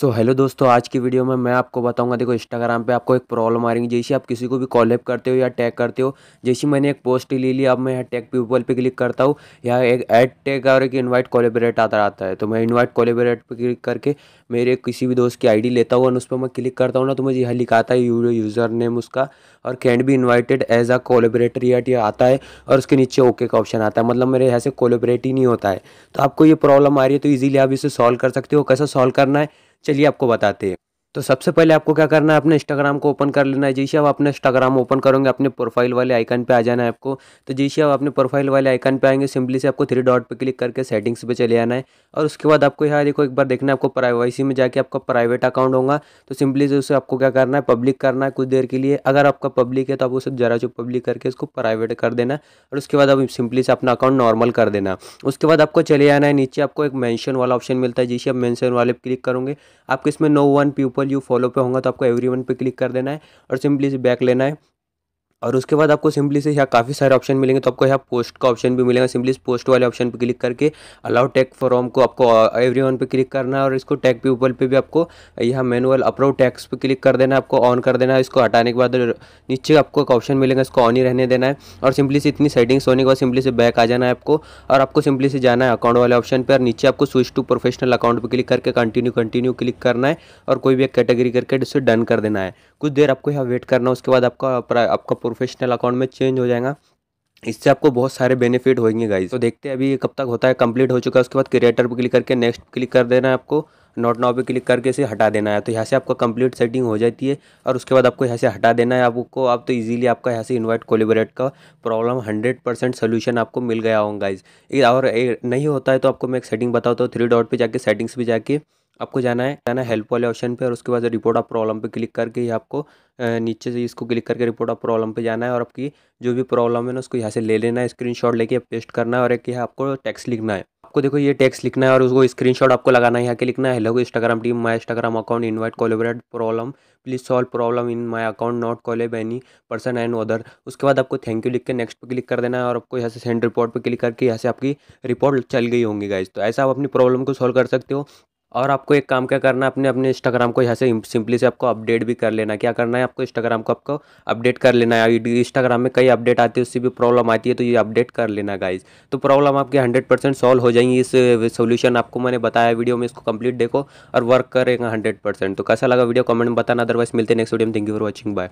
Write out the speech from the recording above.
सो so, hello दोस्तों आज की वीडियो में मैं आपको बताऊंगा देखो इंस्टाग्राम पे आपको एक प्रॉब्लम आ रही है जैसे आप किसी को भी कॉलेप करते हो या टैग करते हो जैसे मैंने एक पोस्ट ले ली अब मैं यहाँ टैग पीपल पे क्लिक करता हूँ यहाँ एक ऐड टैग और एक इनवाइट कोलेबरेट आता रहता है तो मैं इन्वाइट कोलेबरेट पर क्लिक करके मेरे किसी भी दोस्त की आई लेता हूँ और उस पर मैं क्लिक करता हूँ ना तो मुझे यहाँ लिखाता है यूज़र नेम उसका और कैंड भी इन्वाइटेड एज अ कोलेबरेटर या आता है और उसके नीचे ओके का ऑप्शन आता है मतलब मेरे यहाँ से कोलेबरेट ही नहीं होता है तो आपको ये प्रॉब्लम आ रही है तो ईजिली आप इसे सॉल्व कर सकते हो कैसे सॉल्व करना है चलिए आपको बताते हैं तो सबसे पहले आपको क्या करना है अपने इंस्टाग्राम को ओपन कर लेना है जैसे आप अपने इंस्टाग्राम ओपन करोगे अपने प्रोफाइल वाले आइकन पे आ जाना है आपको तो जैसे आप अपने प्रोफाइल वाले आइकन पे आएंगे सिंपली से आपको थ्री डॉट पे क्लिक करके सेटिंग्स पे चले आना है और उसके बाद आपको यहाँ देखो एक बार देखना है आपको प्राइवेसी में जाके आपका प्राइवेट अकाउंट होगा तो सिंपली से उसे आपको क्या करना है पब्लिक करना है कुछ देर के लिए अगर आपका पब्लिक है तो आप उसे जरा चुप पब्लिक करके उसको प्राइवेट कर देना और उसके बाद आप सिंपली से अपना अकाउंट नॉर्मल कर देना उसके बाद आपको चले आना है नीचे आपको एक मैंशन वाला ऑप्शन मिलता है जैसे आप मैंशन वाले क्लिक करोगे आपको इसमें no one people you follow पे होगा तो आपको एवरी वन पे क्लिक कर देना है और सिंपली से बैक लेना है और उसके बाद आपको सिंपली से यहाँ काफ़ी सारे ऑप्शन मिलेंगे तो आपको यहाँ पोस्ट का ऑप्शन भी मिलेगा सिंपली इस पोस्ट वाले ऑप्शन पर क्लिक करके अलाउ टैग फॉर्म को आपको एवरी वन पर क्लिक करना है और इसको टैग पीपल पे भी आपको यहाँ मैनुअल अप्रूव टैक्स पे क्लिक कर देना है आपको ऑन कर देना है इसको हटाने के बाद नीचे आपको एक ऑप्शन मिलेगा इसको ऑन ही रहने देना है और सिंपली से इतनी सेटिंग्स होने के बाद सिंपली से बैक आ जाना है आपको और आपको सिंपली से जाना है अकाउंट वाले ऑप्शन पर नीचे आपको स्विच टू प्रोफेशनल अकाउंट पर क्लिक करके कंटिन्यू कंटिन्यू क्लिक करना है और कोई भी एक कैटेगरी करके इसे डन कर देना है कुछ देर आपको यहाँ वेट करना है उसके बाद आपका आपका प्रोफेशनल अकाउंट में चेंज हो जाएगा इससे आपको बहुत सारे बेनिफिट होंगे गाइज तो देखते हैं अभी कब तक होता है कंप्लीट हो चुका है उसके बाद क्रिएटर पर क्लिक करके नेक्स्ट क्लिक कर देना है आपको नोट नाव पे क्लिक करके इसे हटा देना है तो यहाँ से आपका कंप्लीट सेटिंग हो जाती है और उसके बाद आपको यहाँ से हटा देना है आपको आप तो इजीली आपका यहाँ से इनवाइट कोलिबरेट का प्रॉब्लम हंड्रेड परसेंट सोल्यूशन आपको मिल गया होगा गाइज और नहीं होता है तो आपको मैं एक सेटिंग बताता हूँ थ्री डॉट पर जाके सेटिंग्स भी जाके आपको जाना है जाना है हेल्प वाले ऑप्शन पे और उसके बाद रिपोर्ट ऑफ प्रॉब्लम पे क्लिक करके ही आपको नीचे से इसको क्लिक करके रिपोर्ट ऑफ प्रॉब्लम पे जाना है और आपकी जो भी प्रॉब्लम है ना उसको यहाँ से ले लेना है स्क्रीन लेके पेस्ट करना है और एक यहाँ आपको टैक्स लिखना है आपको देखो ये टैक्स लिखना है और उसको स्क्रीन आपको लगाना है यहाँ के लिखना है hello Instagram team my Instagram account invite collaborate problem please solve problem in my account not collab any person and other उसके बाद आपको थैंक यू लिख के नेक्स्ट पर क्लिक कर देना है और आपको यहाँ से सेंड रिपोर्ट पर क्लिक करके यहाँ से आपकी रिपोर्ट चल गई होंगी गाइज तो ऐसा आप अपनी प्रॉब्लम को सॉल्व कर सकते हो और आपको एक काम क्या करना है अपने अपने इंस्टाग्राम को यहाँ से सिंपली से आपको अपडेट भी कर लेना क्या करना है आपको इंस्टाग्राम को आपको अपडेट कर लेना है इंस्टाग्राम में कई अपडेट आती है उससे भी प्रॉब्लम आती है तो ये अपडेट कर लेना गाइज तो प्रॉब्लम आपके हंड्रेड परसेंट सॉल्व हो जाएंगी इस सोल्यूशन आपको मैंने बताया वीडियो में इसको कंप्लीट देखो और वर्क करेगा हंड्रेड परसेंट तो कैसा लगा वीडियो कमेंट में बताना अदरवाइज मिलते नेक्स्ट वीडियो में thank you for watching bye